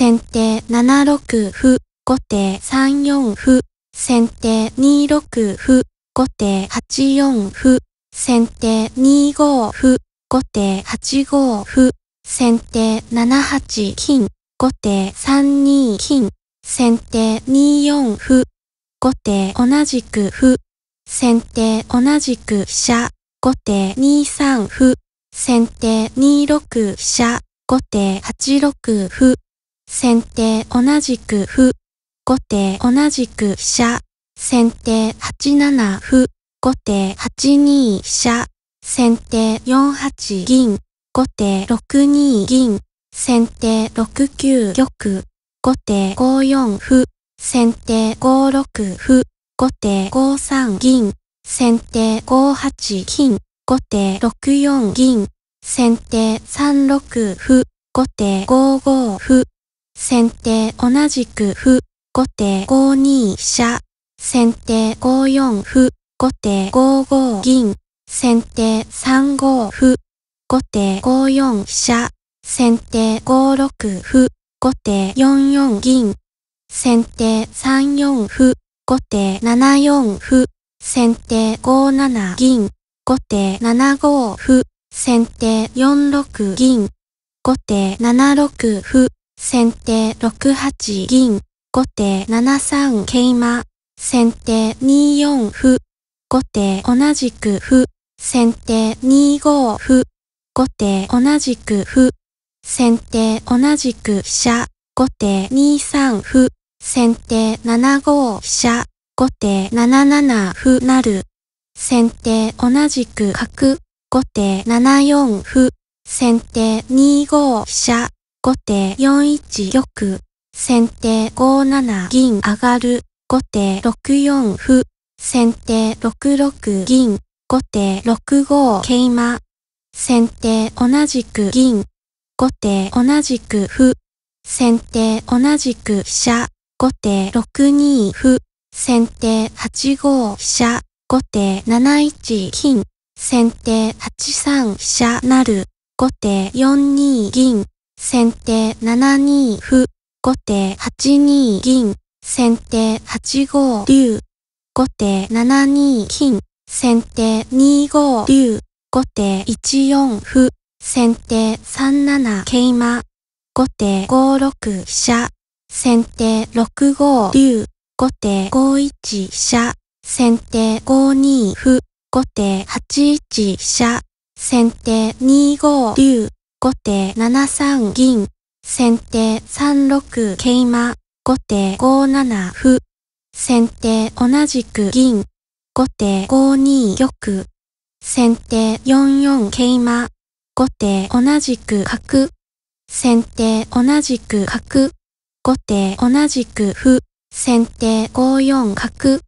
先手7六歩、後手3四歩、先手2六歩、後手8四歩、先手2五歩、後手8五歩、先手7八金、後手3二金、先手2四歩、後手同じく歩、先手同じく飛車、後手2三歩、先手2六飛車、後手8六歩、先手同じく歩。後手同じく飛車。先手8七歩。後手8二飛車。先手4八銀。後手6二銀。先手6九玉。後手5四歩。先手5六歩。後手5三銀。先手5八金。後手6四銀。先手3六歩。後手5五歩。先手同じく歩、後手5二飛車。先手5四歩、後手5五銀。先手3五歩、後手5四飛車。先手5六歩、後手4四銀。先手3四歩、後手7四歩。先手5七銀。後手7五歩。先手4六銀。後手7六歩。先手6八銀、後手7三桂馬、先手2四歩、後手同じく歩、先手2五歩、後手同じく歩、先手同じく飛車、後手2三歩、先手7五飛車、後手7七歩なる、先手同じく角、後手7四歩、先手2五飛車、後手4一玉、先手5七銀上がる、後手6四歩、先手6六銀、後手6五桂馬、先手同じく銀、後手同じく歩、先手同じく飛車、後手6二歩、先手8五飛車、後手7一金、先手8三飛車なる、後手4二銀、先手7二歩、後手8二銀、先手8五竜、後手7二金、先手2五竜、後手1四歩、先手3七桂馬、後手5六飛車、先手6五竜、後手5一飛車、先手5二歩、後手8一飛車、先手2五竜、後手7三銀。先手3六桂馬。後手5七歩。先手同じく銀。後手5二玉。先手4四桂馬。後手同じく角。先手同じく角。後手同じく歩。先手5四角。